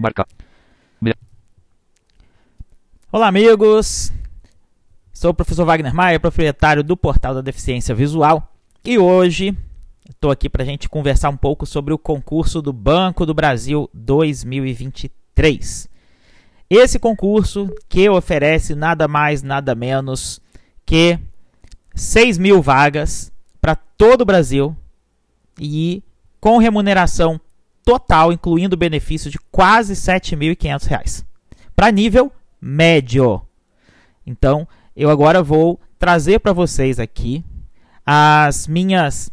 Marcar. Olá, amigos. Sou o professor Wagner Maia, proprietário do portal da Deficiência Visual, e hoje estou aqui para a gente conversar um pouco sobre o concurso do Banco do Brasil 2023. Esse concurso que oferece nada mais, nada menos que 6 mil vagas para todo o Brasil e com remuneração total, incluindo o benefício de quase R$ 7.500 para nível médio. Então, eu agora vou trazer para vocês aqui as minhas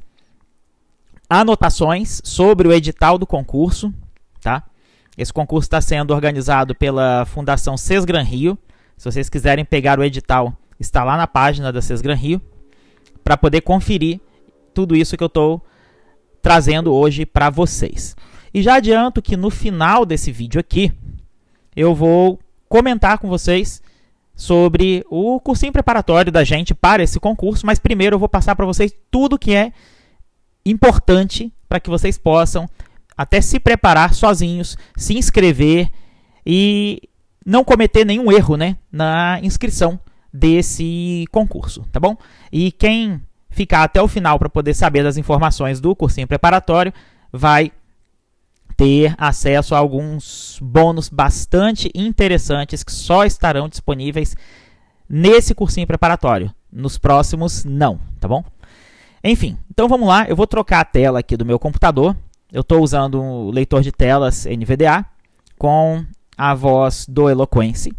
anotações sobre o edital do concurso, tá? Esse concurso está sendo organizado pela Fundação Sesgran Rio. Se vocês quiserem pegar o edital, está lá na página da Sesgran Rio para poder conferir tudo isso que eu estou trazendo hoje para vocês. E já adianto que no final desse vídeo aqui, eu vou comentar com vocês sobre o cursinho preparatório da gente para esse concurso, mas primeiro eu vou passar para vocês tudo que é importante para que vocês possam até se preparar sozinhos, se inscrever e não cometer nenhum erro, né, na inscrição desse concurso, tá bom? E quem ficar até o final para poder saber das informações do cursinho preparatório vai ter acesso a alguns bônus bastante interessantes que só estarão disponíveis nesse cursinho preparatório. Nos próximos, não, tá bom? Enfim, então vamos lá. Eu vou trocar a tela aqui do meu computador. Eu estou usando um leitor de telas NVDA com a voz do Eloquence.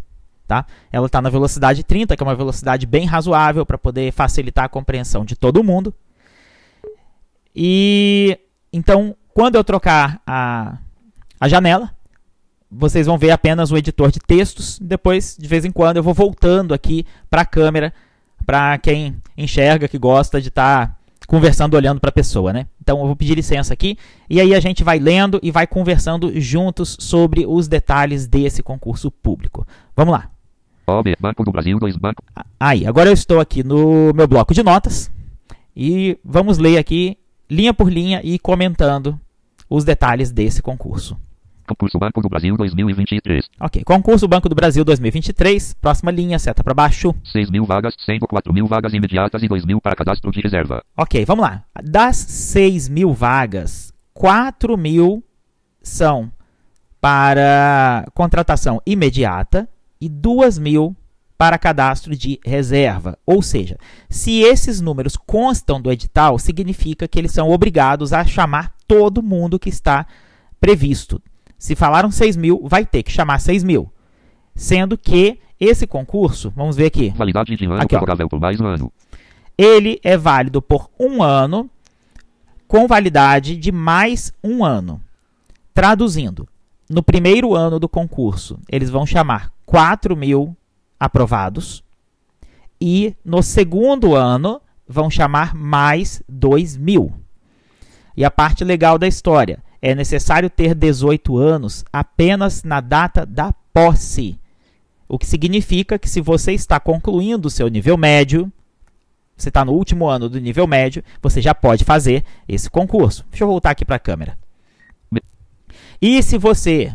Tá? Ela está na velocidade 30, que é uma velocidade bem razoável para poder facilitar a compreensão de todo mundo. E então quando eu trocar a, a janela, vocês vão ver apenas o editor de textos. Depois, de vez em quando, eu vou voltando aqui para a câmera, para quem enxerga, que gosta de estar tá conversando olhando para a pessoa, né? Então eu vou pedir licença aqui e aí a gente vai lendo e vai conversando juntos sobre os detalhes desse concurso público. Vamos lá. Banco do Brasil, dois Aí, agora eu estou aqui no meu bloco de notas e vamos ler aqui linha por linha e comentando os detalhes desse concurso. Concurso Banco do Brasil 2023. Ok, concurso Banco do Brasil 2023, próxima linha, seta para baixo. 6 mil vagas, 104 4 mil vagas imediatas e 2 mil para cadastro de reserva. Ok, vamos lá. Das 6 mil vagas, 4 mil são para contratação imediata e 2 mil para cadastro de reserva. Ou seja, se esses números constam do edital, significa que eles são obrigados a chamar todo mundo que está previsto. Se falaram 6 mil, vai ter que chamar 6 mil. Sendo que esse concurso, vamos ver aqui. Validade de ano, aqui, por mais um ano. Ele é válido por um ano, com validade de mais um ano. Traduzindo, no primeiro ano do concurso, eles vão chamar 4 mil aprovados. E no segundo ano, vão chamar mais 2 mil. E a parte legal da história: é necessário ter 18 anos apenas na data da posse. O que significa que se você está concluindo o seu nível médio, você está no último ano do nível médio, você já pode fazer esse concurso. Deixa eu voltar aqui para a câmera. E se você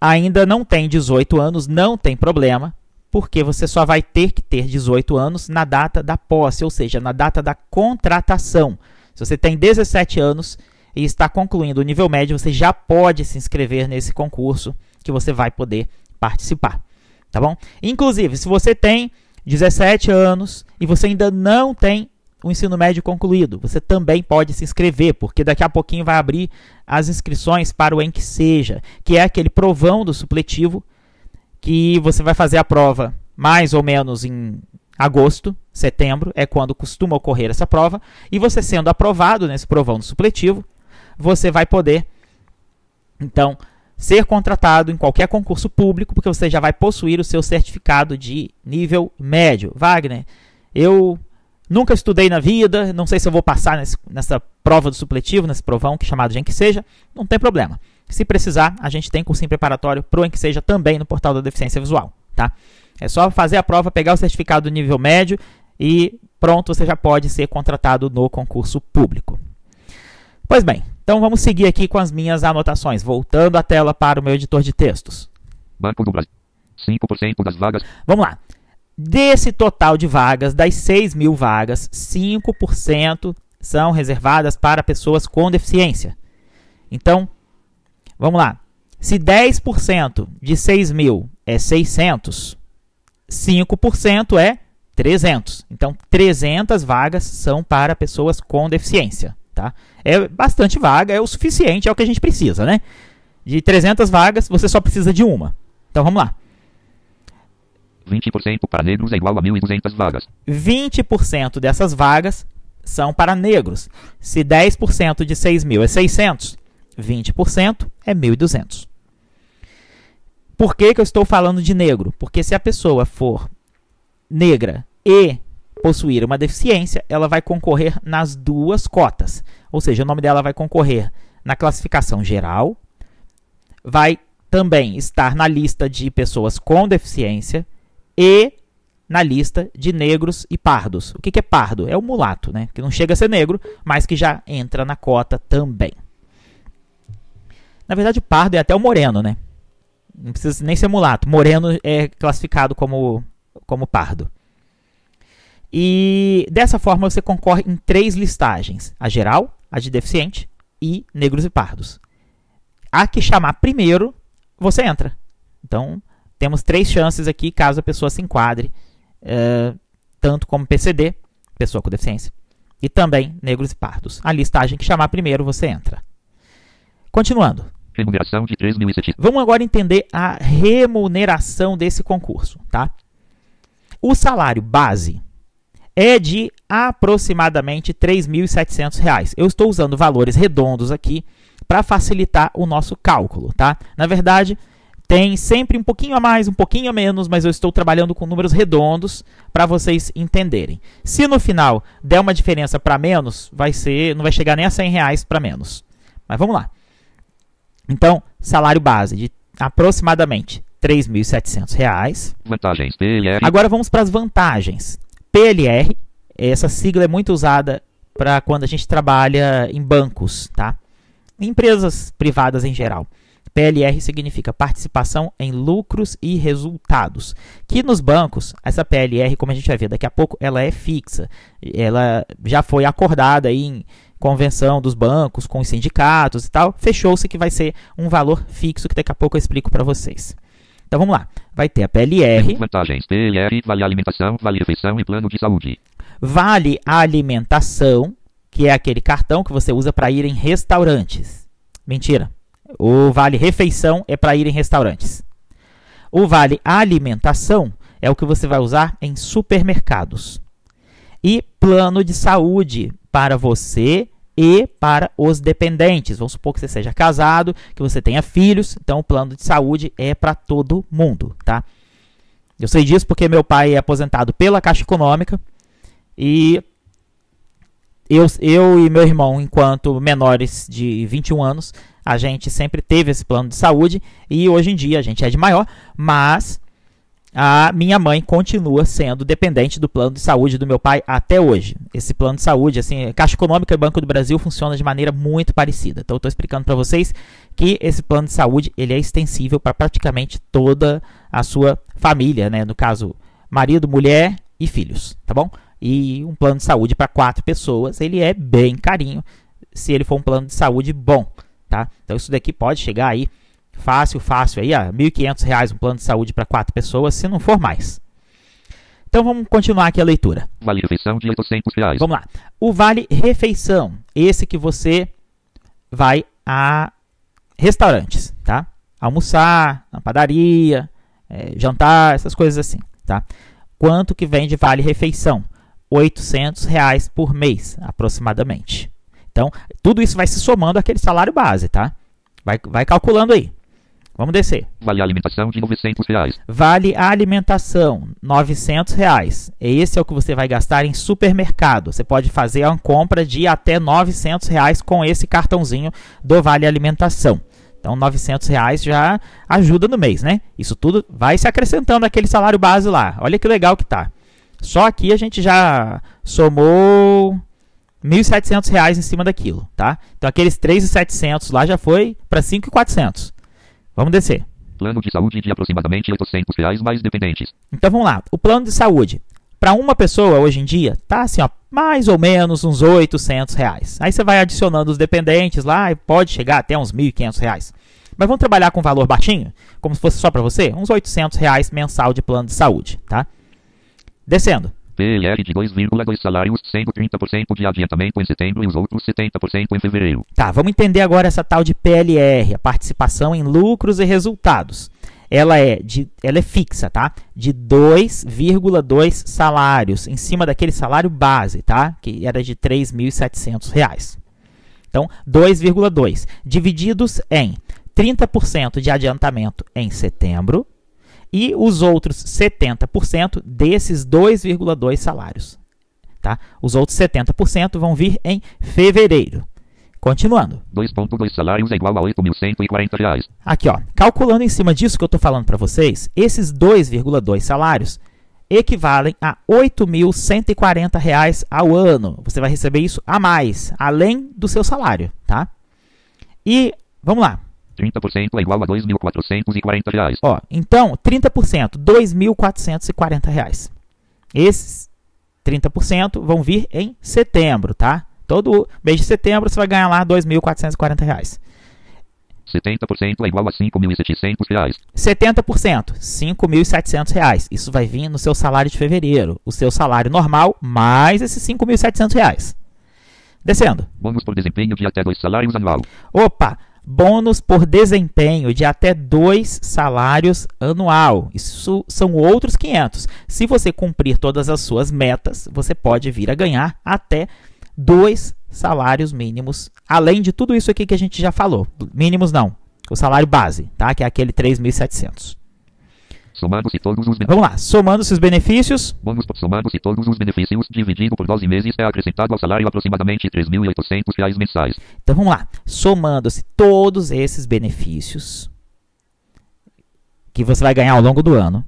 ainda não tem 18 anos, não tem problema, porque você só vai ter que ter 18 anos na data da posse, ou seja, na data da contratação. Se você tem 17 anos e está concluindo o nível médio, você já pode se inscrever nesse concurso que você vai poder participar, tá bom? Inclusive, se você tem 17 anos e você ainda não tem o ensino médio concluído, você também pode se inscrever, porque daqui a pouquinho vai abrir as inscrições para o em que seja, que é aquele provão do supletivo que você vai fazer a prova mais ou menos em agosto, setembro, é quando costuma ocorrer essa prova, e você sendo aprovado nesse provão do supletivo, você vai poder, então, ser contratado em qualquer concurso público, porque você já vai possuir o seu certificado de nível médio. Wagner, eu nunca estudei na vida, não sei se eu vou passar nesse, nessa prova do supletivo, nesse provão, que chamado de em que seja, não tem problema. Se precisar, a gente tem cursinho preparatório para o em que seja também no portal da deficiência visual, tá? É só fazer a prova, pegar o certificado do nível médio e pronto, você já pode ser contratado no concurso público. Pois bem, então vamos seguir aqui com as minhas anotações, voltando a tela para o meu editor de textos. Banco do Brasil. 5% das vagas. Vamos lá. Desse total de vagas, das 6 mil vagas, 5% são reservadas para pessoas com deficiência. Então, vamos lá. Se 10% de 6 mil é 600, 5% é 300. Então, 300 vagas são para pessoas com deficiência. Tá? É bastante vaga, é o suficiente, é o que a gente precisa, né? De 300 vagas, você só precisa de uma. Então, vamos lá. 20% para negros é igual a 1.200 vagas. 20% dessas vagas são para negros. Se 10% de 6.000 é 600, 20% é 1.200. Por que, que eu estou falando de negro? Porque se a pessoa for negra e possuir uma deficiência, ela vai concorrer nas duas cotas. Ou seja, o nome dela vai concorrer na classificação geral, vai também estar na lista de pessoas com deficiência e na lista de negros e pardos. O que, que é pardo? É o mulato, né? Que não chega a ser negro, mas que já entra na cota também. Na verdade, pardo é até o moreno, né? Não precisa nem ser mulato. Moreno é classificado como, como pardo. E dessa forma você concorre em três listagens: a geral, a de deficiente e negros e pardos. A que chamar primeiro, você entra. Então, temos três chances aqui caso a pessoa se enquadre, eh, tanto como PCD, pessoa com deficiência, e também negros e pardos. A listagem que chamar primeiro, você entra. Continuando. Remuneração de 3.700. Vamos agora entender a remuneração desse concurso, tá? O salário base é de aproximadamente R$ 3.700. Eu estou usando valores redondos aqui para facilitar o nosso cálculo, tá? Na verdade, tem sempre um pouquinho a mais, um pouquinho a menos, mas eu estou trabalhando com números redondos para vocês entenderem. Se no final der uma diferença para menos, vai ser, não vai chegar nem a 100 reais para menos. Mas vamos lá. Então, salário base de aproximadamente R$ 3.700. Vantagens PLR. Agora vamos para as vantagens. PLR, essa sigla é muito usada para quando a gente trabalha em bancos, tá? Empresas privadas em geral. PLR significa participação em lucros e resultados. Que nos bancos, essa PLR, como a gente vai ver daqui a pouco, ela é fixa. Ela já foi acordada em convenção dos bancos com os sindicatos e tal, fechou-se que vai ser um valor fixo que daqui a pouco eu explico para vocês. Então vamos lá. Vai ter a PLR. Vantagens. PLR vale alimentação, vale refeição e plano de saúde. Vale alimentação, que é aquele cartão que você usa para ir em restaurantes. Mentira. O vale refeição é para ir em restaurantes. O vale alimentação é o que você vai usar em supermercados. E plano de saúde para você e para os dependentes. Vamos supor que você seja casado, que você tenha filhos, então o plano de saúde é para todo mundo, tá? Eu sei disso porque meu pai é aposentado pela Caixa Econômica e eu, eu e meu irmão, enquanto menores de 21 anos, a gente sempre teve esse plano de saúde e hoje em dia a gente é de maior, mas a minha mãe continua sendo dependente do plano de saúde do meu pai até hoje. Esse plano de saúde, assim, Caixa Econômica e Banco do Brasil funciona de maneira muito parecida. Então, eu estou explicando para vocês que esse plano de saúde ele é extensível para praticamente toda a sua família, né? No caso, marido, mulher e filhos, tá bom? E um plano de saúde para quatro pessoas, ele é bem carinho se ele for um plano de saúde bom, tá? Então, isso daqui pode chegar aí Fácil, fácil aí, R$ 1.500 um plano de saúde para quatro pessoas, se não for mais. Então vamos continuar aqui a leitura. Vale refeição de 800 reais. Vamos lá. O vale refeição, esse que você vai a restaurantes, tá? Almoçar, na padaria, é, jantar, essas coisas assim, tá? Quanto que vem de vale refeição? R$ reais por mês, aproximadamente. Então, tudo isso vai se somando àquele salário base, tá? Vai, vai calculando aí. Vamos descer. Vale a alimentação de 900 reais. Vale a alimentação, 900 reais. Esse é o que você vai gastar em supermercado. Você pode fazer uma compra de até 900 reais com esse cartãozinho do Vale Alimentação. Então, 900 reais já ajuda no mês, né? Isso tudo vai se acrescentando aquele salário base lá. Olha que legal que tá. Só aqui a gente já somou 1.700 reais em cima daquilo, tá? Então, aqueles 3.700 lá já foi para 5.400. Vamos descer. Plano de saúde de aproximadamente 800 reais mais dependentes. Então vamos lá. O plano de saúde. Para uma pessoa, hoje em dia, tá assim, ó, mais ou menos uns 800 reais. Aí você vai adicionando os dependentes lá e pode chegar até uns 1.500 reais. Mas vamos trabalhar com valor baixinho, como se fosse só para você? Uns 800 reais mensal de plano de saúde, tá? Descendo. PLR de 2,2 salários, sendo 30% de adiantamento em setembro e os outros 70% em fevereiro. Tá, vamos entender agora essa tal de PLR, a participação em lucros e resultados. Ela é, de, ela é fixa, tá? De 2,2 salários, em cima daquele salário base, tá? Que era de R$ 3.700. Então, 2,2 divididos em 30% de adiantamento em setembro e os outros 70% desses 2,2 salários. Tá? Os outros 70% vão vir em fevereiro. Continuando. 2,2 salários é igual a 8.140 reais. Aqui, ó, calculando em cima disso que eu estou falando para vocês, esses 2,2 salários equivalem a 8.140 reais ao ano. Você vai receber isso a mais, além do seu salário, tá? E vamos lá. 30% é igual a 2.440 reais. Ó, então, 30%, 2.440 reais. Esses 30% vão vir em setembro, tá? Todo mês de setembro você vai ganhar lá 2.440 reais. 70% é igual a 5.700 reais. 70%, 5.700 reais. Isso vai vir no seu salário de fevereiro. O seu salário normal mais esses 5.700 reais. Descendo. vamos por desempenho de até dois salários anual. Opa! bônus por desempenho de até dois salários anual. Isso são outros 500. Se você cumprir todas as suas metas, você pode vir a ganhar até dois salários mínimos, além de tudo isso aqui que a gente já falou. Mínimos não, o salário base, tá? Que é aquele 3.700. Somando-se todos os Vamos lá, somando-se os benefícios. Bônus, somando-se todos os benefícios, dividido por 12 meses, é acrescentado ao salário aproximadamente 3.800 reais mensais. Então vamos lá, somando-se todos esses benefícios que você vai ganhar ao longo do ano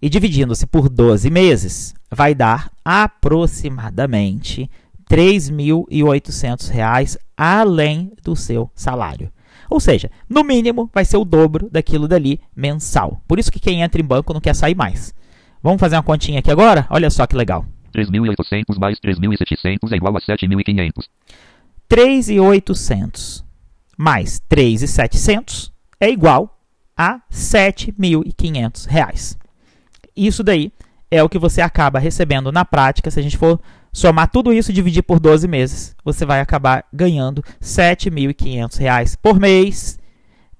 e dividindo-se por 12 meses, vai dar aproximadamente 3.800 reais além do seu salário. Ou seja, no mínimo vai ser o dobro daquilo dali mensal. Por isso que quem entra em banco não quer sair mais. Vamos fazer uma continha aqui agora? Olha só que legal. 3.800 mais 3.700 é igual a 7.500. 3.800 mais 3.700 é igual a R$ reais. Isso daí é o que você acaba recebendo na prática se a gente for Somar tudo isso, dividir por 12 meses, você vai acabar ganhando R$ 7.500 por mês,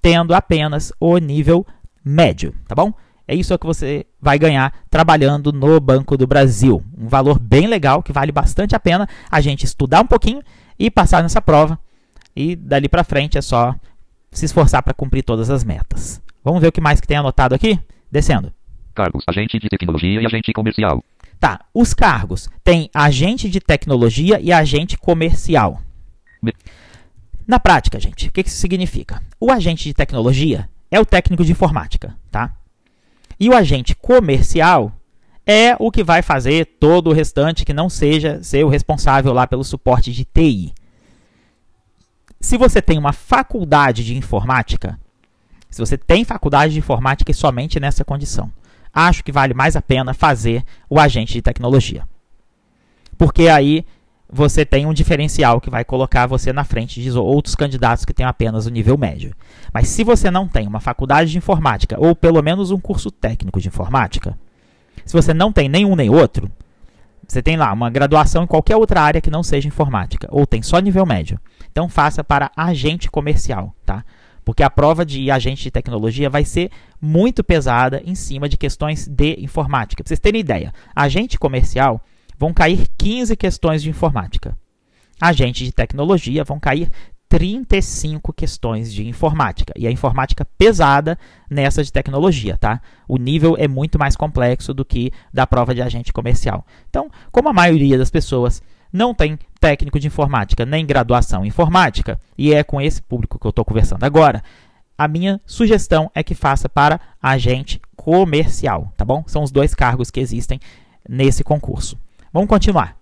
tendo apenas o nível médio, tá bom? É isso que você vai ganhar trabalhando no Banco do Brasil. Um valor bem legal que vale bastante a pena a gente estudar um pouquinho e passar nessa prova. E dali para frente é só se esforçar para cumprir todas as metas. Vamos ver o que mais que tem anotado aqui? Descendo. Cargos, agente de tecnologia e agente comercial. Tá, os cargos. Tem agente de tecnologia e agente comercial. Na prática, gente, o que, que isso significa? O agente de tecnologia é o técnico de informática, tá? E o agente comercial é o que vai fazer todo o restante que não seja ser o responsável lá pelo suporte de TI. Se você tem uma faculdade de informática, se você tem faculdade de informática é somente nessa condição acho que vale mais a pena fazer o agente de tecnologia. Porque aí você tem um diferencial que vai colocar você na frente de outros candidatos que têm apenas o nível médio. Mas se você não tem uma faculdade de informática ou pelo menos um curso técnico de informática, se você não tem nenhum nem outro, você tem lá uma graduação em qualquer outra área que não seja informática ou tem só nível médio. Então faça para agente comercial, tá? Porque a prova de agente de tecnologia vai ser muito pesada em cima de questões de informática. Para vocês terem ideia, agente comercial vão cair 15 questões de informática. Agente de tecnologia vão cair 35 questões de informática. E a informática pesada nessa de tecnologia, tá? O nível é muito mais complexo do que da prova de agente comercial. Então, como a maioria das pessoas não tem técnico de informática nem graduação em informática, e é com esse público que eu estou conversando agora, a minha sugestão é que faça para agente comercial, tá bom? São os dois cargos que existem nesse concurso. Vamos continuar.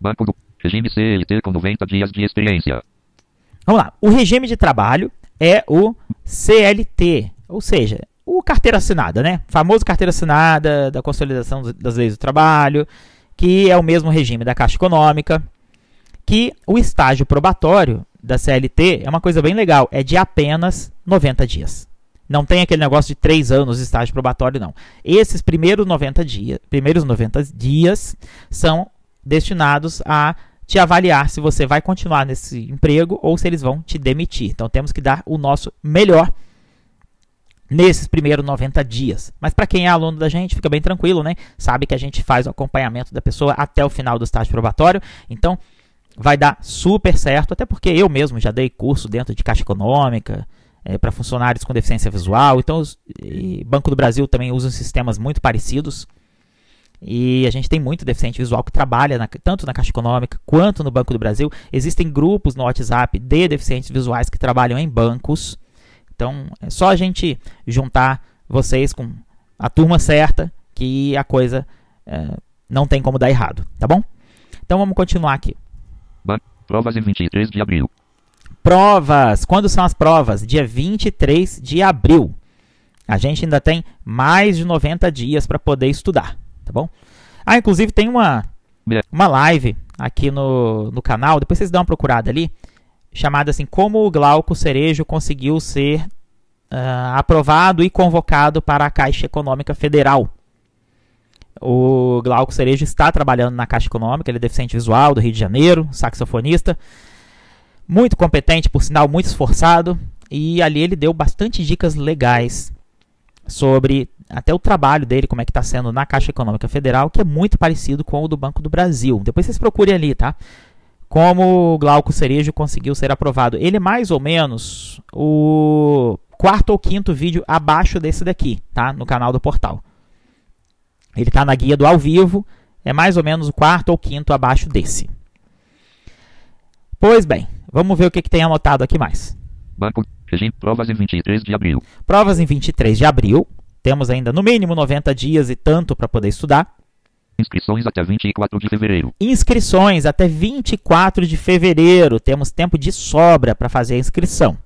Banco do regime CLT com 90 dias de experiência. Vamos lá. O regime de trabalho é o CLT, ou seja, o carteira assinada, né? famoso carteira assinada da consolidação das leis do trabalho que é o mesmo regime da Caixa Econômica, que o estágio probatório da CLT é uma coisa bem legal, é de apenas 90 dias. Não tem aquele negócio de 3 anos de estágio probatório, não. Esses primeiros 90 dias, primeiros 90 dias são destinados a te avaliar se você vai continuar nesse emprego ou se eles vão te demitir. Então temos que dar o nosso melhor nesses primeiros 90 dias. Mas para quem é aluno da gente, fica bem tranquilo, né? Sabe que a gente faz o acompanhamento da pessoa até o final do estágio probatório. Então, vai dar super certo, até porque eu mesmo já dei curso dentro de Caixa Econômica, é, eh, para funcionários com deficiência visual. Então, os, Banco do Brasil também usa sistemas muito parecidos. E a gente tem muito deficiente visual que trabalha na, tanto na Caixa Econômica quanto no Banco do Brasil. Existem grupos no WhatsApp de deficientes visuais que trabalham em bancos então é só a gente juntar vocês com a turma certa que a coisa é, não tem como dar errado, tá bom? Então vamos continuar aqui. Provas em 23 de abril. Provas! Quando são as provas? Dia 23 de abril. A gente ainda tem mais de 90 dias para poder estudar, tá bom? Ah, inclusive tem uma, uma live aqui no, no canal, depois vocês dão uma procurada ali, chamado assim Como o Glauco Cerejo conseguiu ser uh, aprovado e convocado para a Caixa Econômica Federal. O Glauco Cerejo está trabalhando na Caixa Econômica, ele é deficiente visual do Rio de Janeiro, saxofonista, muito competente, por sinal, muito esforçado, e ali ele deu bastante dicas legais sobre até o trabalho dele, como é que está sendo na Caixa Econômica Federal, que é muito parecido com o do Banco do Brasil. Depois vocês procurem ali, tá? como Glauco Cerejo conseguiu ser aprovado. Ele é mais ou menos o quarto ou quinto vídeo abaixo desse daqui, tá? No canal do portal. Ele está na guia do ao vivo, é mais ou menos o quarto ou quinto abaixo desse. Pois bem, vamos ver o que, que tem anotado aqui mais. Banco, regime, provas em 23 de abril. Provas em 23 de abril. Temos ainda no mínimo 90 dias e tanto para poder estudar. Inscrições até 24 de fevereiro. Inscrições até 24 de fevereiro. Temos tempo de sobra para fazer a inscrição.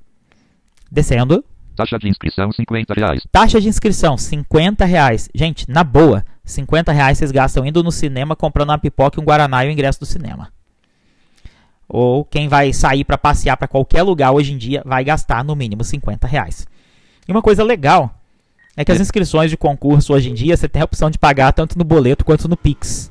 Descendo. Taxa de inscrição 50 reais. Taxa de inscrição 50 reais. Gente, na boa, 50 reais vocês gastam indo no cinema, comprando uma pipoca, um guaraná e o ingresso do cinema. Ou quem vai sair para passear para qualquer lugar hoje em dia vai gastar no mínimo 50 reais. E uma coisa legal é que as inscrições de concurso hoje em dia você tem a opção de pagar tanto no boleto quanto no Pix.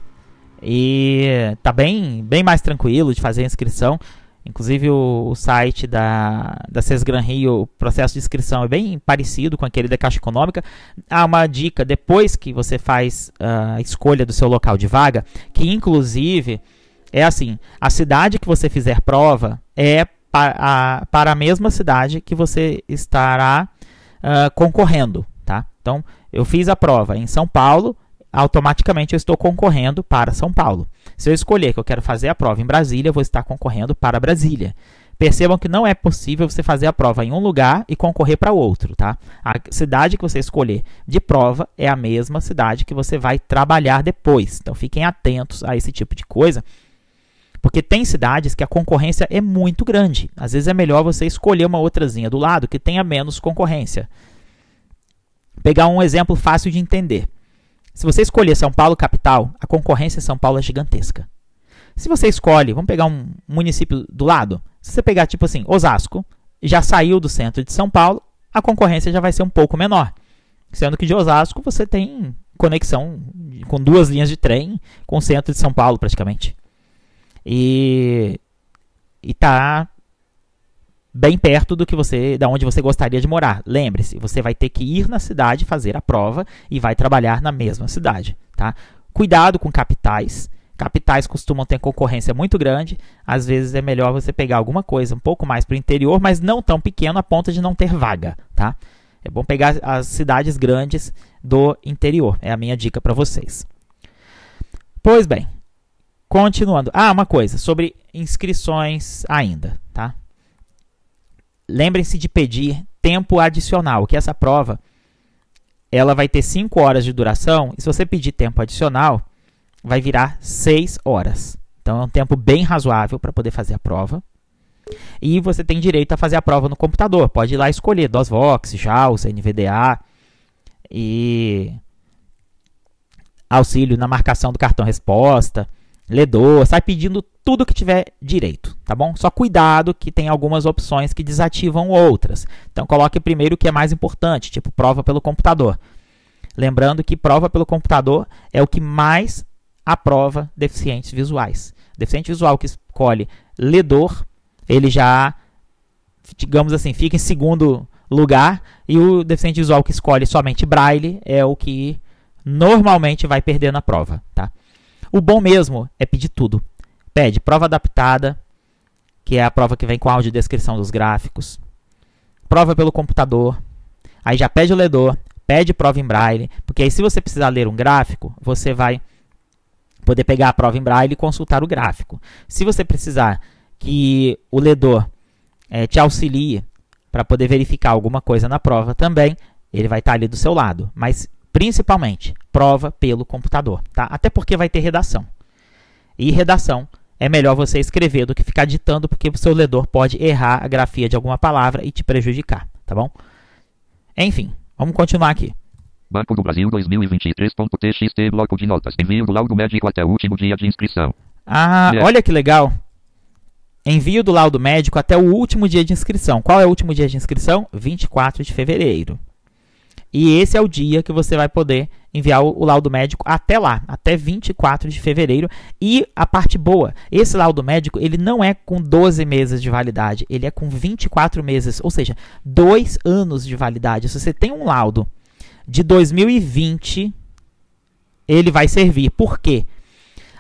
E tá bem, bem mais tranquilo de fazer a inscrição. Inclusive o, o site da, da Sesgran Rio, o processo de inscrição é bem parecido com aquele da Caixa Econômica. Há ah, uma dica, depois que você faz uh, ah, a escolha do seu local de vaga, que inclusive é assim, a cidade que você fizer prova é para a, para a mesma cidade que você estará uh, concorrendo. Então, eu fiz a prova em São Paulo, automaticamente eu estou concorrendo para São Paulo. Se eu escolher que eu quero fazer a prova em Brasília, eu vou estar concorrendo para Brasília. Percebam que não é possível você fazer a prova em um lugar e concorrer para outro, tá? A cidade que você escolher de prova é a mesma cidade que você vai trabalhar depois. Então fiquem atentos a esse tipo de coisa, porque tem cidades que a concorrência é muito grande. Às vezes é melhor você escolher uma outrazinha do lado que tenha menos concorrência. Pegar um exemplo fácil de entender. Se você escolher São Paulo capital, a concorrência em São Paulo é gigantesca. Se você escolhe, vamos pegar um município do lado, se você pegar tipo assim, Osasco, já saiu do centro de São Paulo, a concorrência já vai ser um pouco menor. Sendo que de Osasco você tem conexão com duas linhas de trem com o centro de São Paulo praticamente. E e tá bem perto do que você, da onde você gostaria de morar. Lembre-se, você vai ter que ir na cidade fazer a prova e vai trabalhar na mesma cidade, tá? Cuidado com capitais. Capitais costumam ter concorrência muito grande. Às vezes é melhor você pegar alguma coisa um pouco mais para o interior, mas não tão pequeno a ponto de não ter vaga, tá? É bom pegar as cidades grandes do interior. É a minha dica para vocês. Pois bem, continuando. Ah, uma coisa sobre inscrições ainda, tá? lembrem-se de pedir tempo adicional, que essa prova ela vai ter 5 horas de duração, e se você pedir tempo adicional, vai virar 6 horas. Então é um tempo bem razoável para poder fazer a prova. E você tem direito a fazer a prova no computador. Pode ir lá escolher DOSVOX, JAWS, NVDA e auxílio na marcação do cartão resposta ledor, sai pedindo tudo que tiver direito, tá bom? Só cuidado que tem algumas opções que desativam outras. Então coloque primeiro o que é mais importante, tipo prova pelo computador. Lembrando que prova pelo computador é o que mais aprova deficientes visuais. Deficiente visual que escolhe ledor, ele já, digamos assim, fica em segundo lugar, e o deficiente visual que escolhe somente braille é o que normalmente vai perder na prova, tá? O bom mesmo é pedir tudo. Pede prova adaptada, que é a prova que vem com áudio descrição dos gráficos. Prova pelo computador. Aí já pede o ledor, pede prova em braille, porque aí se você precisar ler um gráfico, você vai poder pegar a prova em braille e consultar o gráfico. Se você precisar que o ledor é, te auxilie para poder verificar alguma coisa na prova também, ele vai estar tá ali do seu lado. Mas principalmente prova pelo computador, tá? Até porque vai ter redação. E redação é melhor você escrever do que ficar ditando, porque o seu ledor pode errar a grafia de alguma palavra e te prejudicar, tá bom? Enfim, vamos continuar aqui. Banco do Brasil 2023.txt bloco de notas. Envio do laudo médico até o último dia de inscrição. Ah, né? olha que legal. Envio do laudo médico até o último dia de inscrição. Qual é o último dia de inscrição? 24 de fevereiro. E esse é o dia que você vai poder enviar o, laudo médico até lá, até 24 de fevereiro. E a parte boa, esse laudo médico, ele não é com 12 meses de validade, ele é com 24 meses, ou seja, dois anos de validade. Se você tem um laudo de 2020, ele vai servir. Por quê?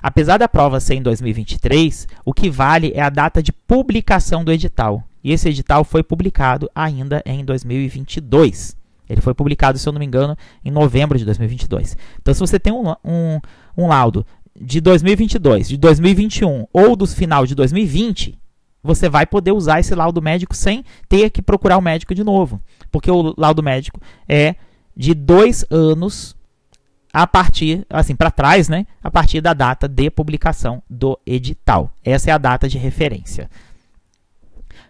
Apesar da prova ser em 2023, o que vale é a data de publicação do edital. E esse edital foi publicado ainda em 2022. Ele foi publicado, se eu não me engano, em novembro de 2022. Então, se você tem um, um, um laudo de 2022, de 2021 ou do final de 2020, você vai poder usar esse laudo médico sem ter que procurar o médico de novo. Porque o laudo médico é de dois anos a partir, assim, para trás, né? A partir da data de publicação do edital. Essa é a data de referência.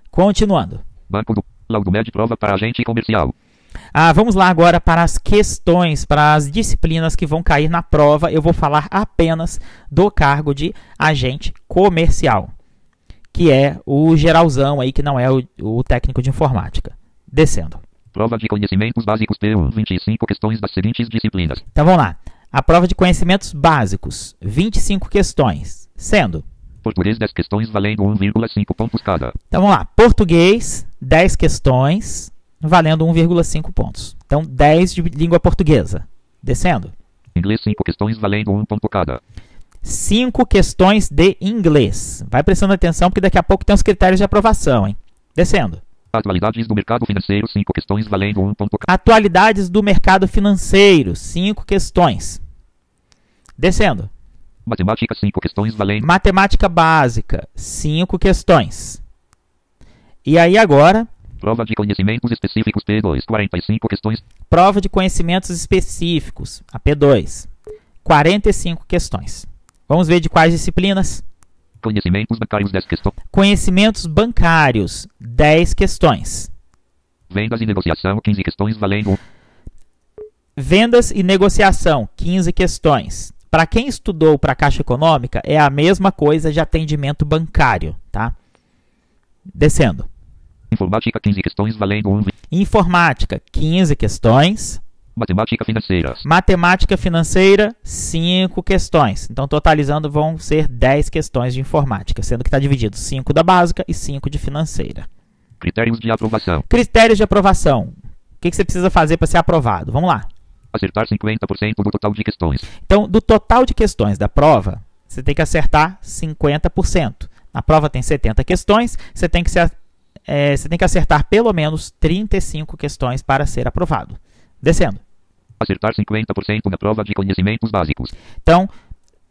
Continuando. Banco do Laudo Médico prova para agente comercial. Ah, vamos lá agora para as questões, para as disciplinas que vão cair na prova. Eu vou falar apenas do cargo de agente comercial, que é o geralzão aí, que não é o, o técnico de informática. Descendo. Prova de conhecimentos básicos PU, 25 questões das seguintes disciplinas. Então vamos lá. A prova de conhecimentos básicos, 25 questões, sendo... Português 10 questões valendo 1,5 pontos cada. Então vamos lá. Português, 10 questões valendo 1,5 pontos. Então, 10 de língua portuguesa. Descendo. Inglês, 5 questões valendo 1 um ponto cada. 5 questões de inglês. Vai prestando atenção porque daqui a pouco tem os critérios de aprovação, hein? Descendo. Atualidades do mercado financeiro, 5 questões valendo 1 um ponto cada. Atualidades do mercado financeiro, 5 questões. Descendo. Matemática, 5 questões valendo. Matemática básica, 5 questões. E aí agora, Prova de conhecimentos específicos P2. 45 questões. Prova de conhecimentos específicos, a P2. 45 questões. Vamos ver de quais disciplinas? Conhecimentos bancários, 10 questões. Conhecimentos bancários, 10 questões. Vendas e negociação, 15 questões, valendo. Vendas e negociação, 15 questões. Para quem estudou para a Caixa Econômica, é a mesma coisa de atendimento bancário, tá? Descendo. Informática 15 questões valendo 1. Informática 15 questões. Matemática financeira. Matemática financeira 5 questões. Então totalizando vão ser 10 questões de informática, sendo que está dividido 5 da básica e 5 de financeira. Critérios de aprovação. Critérios de aprovação. O que, que você precisa fazer para ser aprovado? Vamos lá. Acertar 50% do total de questões. Então, do total de questões da prova, você tem que acertar 50%. Na prova tem 70 questões, você tem que ser é, você tem que acertar pelo menos 35 questões para ser aprovado. Descendo. Acertar 50% na prova de conhecimentos básicos. Então,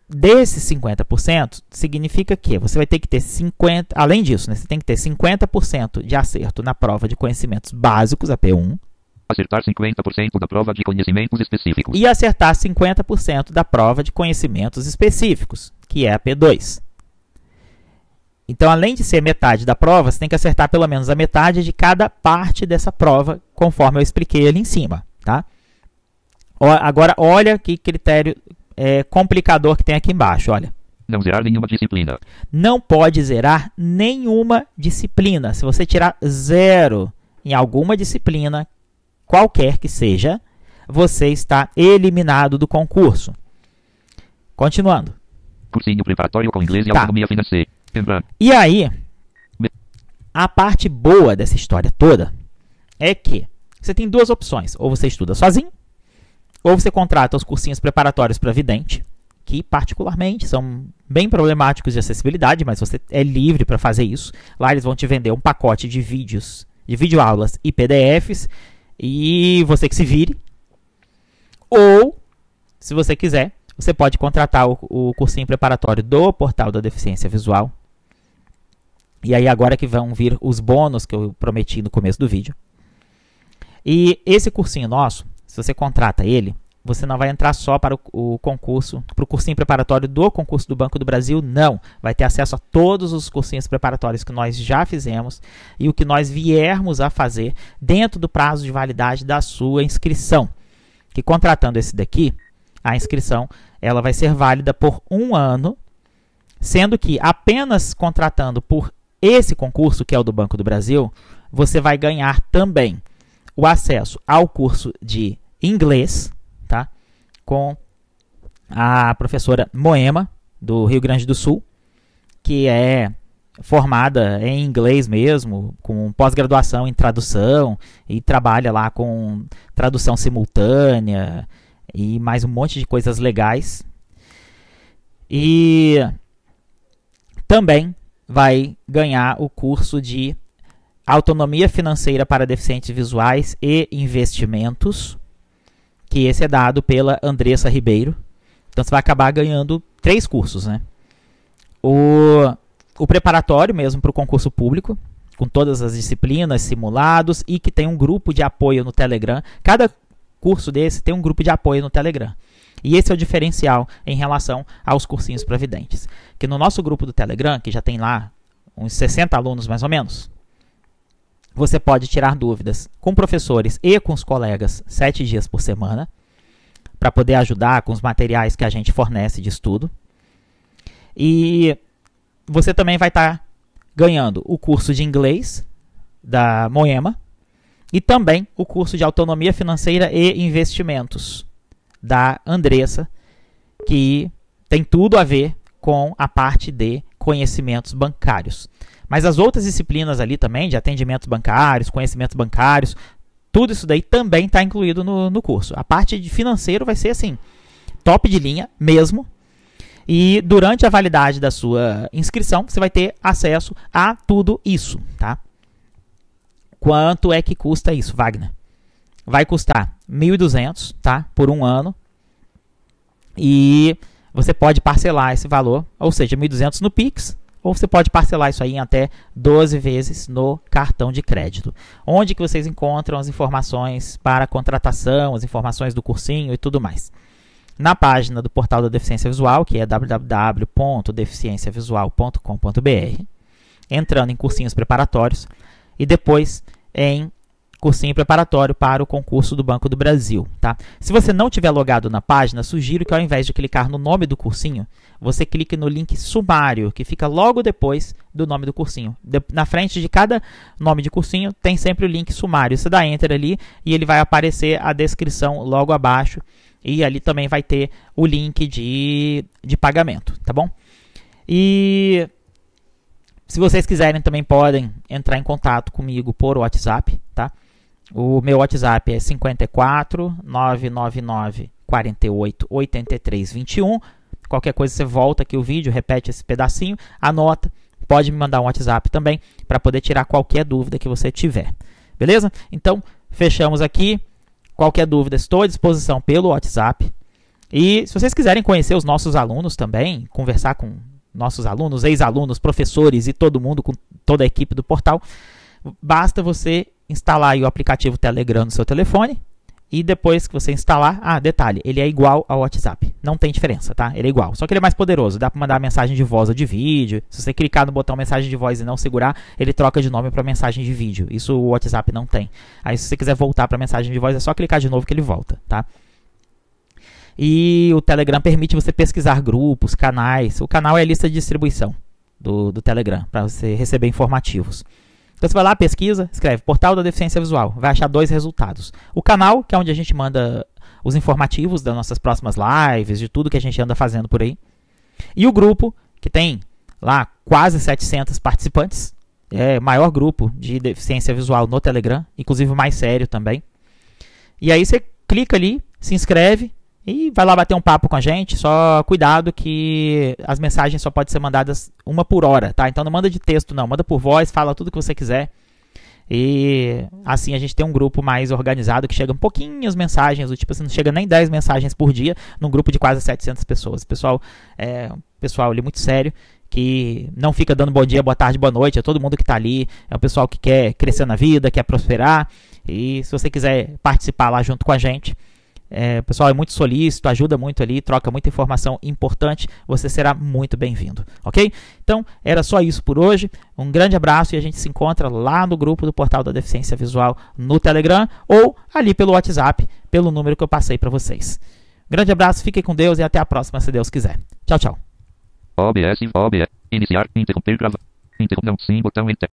desses 50% significa que você vai ter que ter 50, além disso, né, você tem que ter 50% de acerto na prova de conhecimentos básicos, a P1. Acertar 50% da prova de conhecimentos específicos. E acertar 50% da prova de conhecimentos específicos, que é a P2. Então, além de ser metade da prova, você tem que acertar pelo menos a metade de cada parte dessa prova, conforme eu expliquei ali em cima, tá? Agora, olha que critério é, complicador que tem aqui embaixo, olha. Não zerar nenhuma disciplina. Não pode zerar nenhuma disciplina. Se você tirar zero em alguma disciplina, qualquer que seja, você está eliminado do concurso. Continuando. Cursinho preparatório com inglês e tá. autonomia financeira. E aí, a parte boa dessa história toda é que você tem duas opções. Ou você estuda sozinho, ou você contrata os cursinhos preparatórios para vidente, que particularmente são bem problemáticos de acessibilidade, mas você é livre para fazer isso. Lá eles vão te vender um pacote de vídeos, de videoaulas e PDFs, e você que se vire. Ou, se você quiser, você pode contratar o, o cursinho preparatório do Portal da Deficiência Visual, e aí agora que vão vir os bônus que eu prometi no começo do vídeo. E esse cursinho nosso, se você contrata ele, você não vai entrar só para o, concurso, para o cursinho preparatório do concurso do Banco do Brasil, não. Vai ter acesso a todos os cursinhos preparatórios que nós já fizemos e o que nós viermos a fazer dentro do prazo de validade da sua inscrição. Que contratando esse daqui, a inscrição ela vai ser válida por um ano, sendo que apenas contratando por esse concurso, que é o do Banco do Brasil, você vai ganhar também o acesso ao curso de inglês, tá? Com a professora Moema, do Rio Grande do Sul, que é formada em inglês mesmo, com pós-graduação em tradução e trabalha lá com tradução simultânea e mais um monte de coisas legais. E também vai ganhar o curso de Autonomia Financeira para Deficientes Visuais e Investimentos, que esse é dado pela Andressa Ribeiro. Então você vai acabar ganhando três cursos, né? O, o preparatório mesmo para o concurso público, com todas as disciplinas, simulados, e que tem um grupo de apoio no Telegram. Cada curso desse tem um grupo de apoio no Telegram. E esse é o diferencial em relação aos cursinhos providentes. Que no nosso grupo do Telegram, que já tem lá uns 60 alunos mais ou menos, você pode tirar dúvidas com professores e com os colegas sete dias por semana, para poder ajudar com os materiais que a gente fornece de estudo. E você também vai estar tá ganhando o curso de inglês da Moema e também o curso de autonomia financeira e investimentos da Andressa, que tem tudo a ver com a parte de conhecimentos bancários. Mas as outras disciplinas ali também, de atendimentos bancários, conhecimentos bancários, tudo isso daí também está incluído no, no curso. A parte de financeiro vai ser assim, top de linha mesmo. E durante a validade da sua inscrição, você vai ter acesso a tudo isso, tá? Quanto é que custa isso, Wagner? vai custar 1.200, tá? Por um ano. E você pode parcelar esse valor, ou seja, 1.200 no Pix, ou você pode parcelar isso aí em até 12 vezes no cartão de crédito. Onde que vocês encontram as informações para contratação, as informações do cursinho e tudo mais? Na página do portal da Deficiência Visual, que é www.deficienciavisual.com.br, entrando em cursinhos preparatórios e depois em cursinho preparatório para o concurso do Banco do Brasil, tá? Se você não tiver logado na página, sugiro que ao invés de clicar no nome do cursinho, você clique no link sumário, que fica logo depois do nome do cursinho. De na frente de cada nome de cursinho tem sempre o link sumário. Você dá enter ali e ele vai aparecer a descrição logo abaixo e ali também vai ter o link de, de pagamento, tá bom? E se vocês quiserem também podem entrar em contato comigo por WhatsApp. O meu WhatsApp é 54 999 48 83 21. Qualquer coisa você volta aqui o vídeo, repete esse pedacinho, anota, pode me mandar um WhatsApp também para poder tirar qualquer dúvida que você tiver. Beleza? Então, fechamos aqui. Qualquer dúvida, estou à disposição pelo WhatsApp. E se vocês quiserem conhecer os nossos alunos também, conversar com nossos alunos, ex-alunos, professores e todo mundo, com toda a equipe do portal, basta você instalar o aplicativo Telegram no seu telefone. E depois que você instalar, ah, detalhe, ele é igual ao WhatsApp. Não tem diferença, tá? Ele é igual. Só que ele é mais poderoso. Dá para mandar mensagem de voz ou de vídeo. Se você clicar no botão mensagem de voz e não segurar, ele troca de nome para mensagem de vídeo. Isso o WhatsApp não tem. Aí se você quiser voltar para mensagem de voz, é só clicar de novo que ele volta, tá? E o Telegram permite você pesquisar grupos, canais. O canal é a lista de distribuição do, do Telegram para você receber informativos. Então você vai lá, pesquisa, escreve Portal da Deficiência Visual, vai achar dois resultados. O canal, que é onde a gente manda os informativos das nossas próximas lives, de tudo que a gente anda fazendo por aí. E o grupo, que tem lá quase 700 participantes, é o maior grupo de deficiência visual no Telegram, inclusive o mais sério também. E aí você clica ali, se inscreve, e vai lá bater um papo com a gente, só cuidado que as mensagens só podem ser mandadas uma por hora, tá? Então não manda de texto não, manda por voz, fala tudo que você quiser. E assim a gente tem um grupo mais organizado que chega um pouquinhas mensagens, do tipo assim, não chega nem 10 mensagens por dia num grupo de quase 700 pessoas. O pessoal é, pessoal ali muito sério que não fica dando bom dia, boa tarde, boa noite a é todo mundo que está ali. É um pessoal que quer crescer na vida, quer prosperar. E se você quiser participar lá junto com a gente, é, o pessoal é muito solícito, ajuda muito ali, troca muita informação importante. Você será muito bem-vindo, ok? Então, era só isso por hoje. Um grande abraço e a gente se encontra lá no grupo do Portal da Deficiência Visual no Telegram ou ali pelo WhatsApp, pelo número que eu passei para vocês. Um grande abraço, fiquem com Deus e até a próxima, se Deus quiser. Tchau, tchau. OBS, OBS, iniciar, interromper, gravar, interromper, sim, botão, inter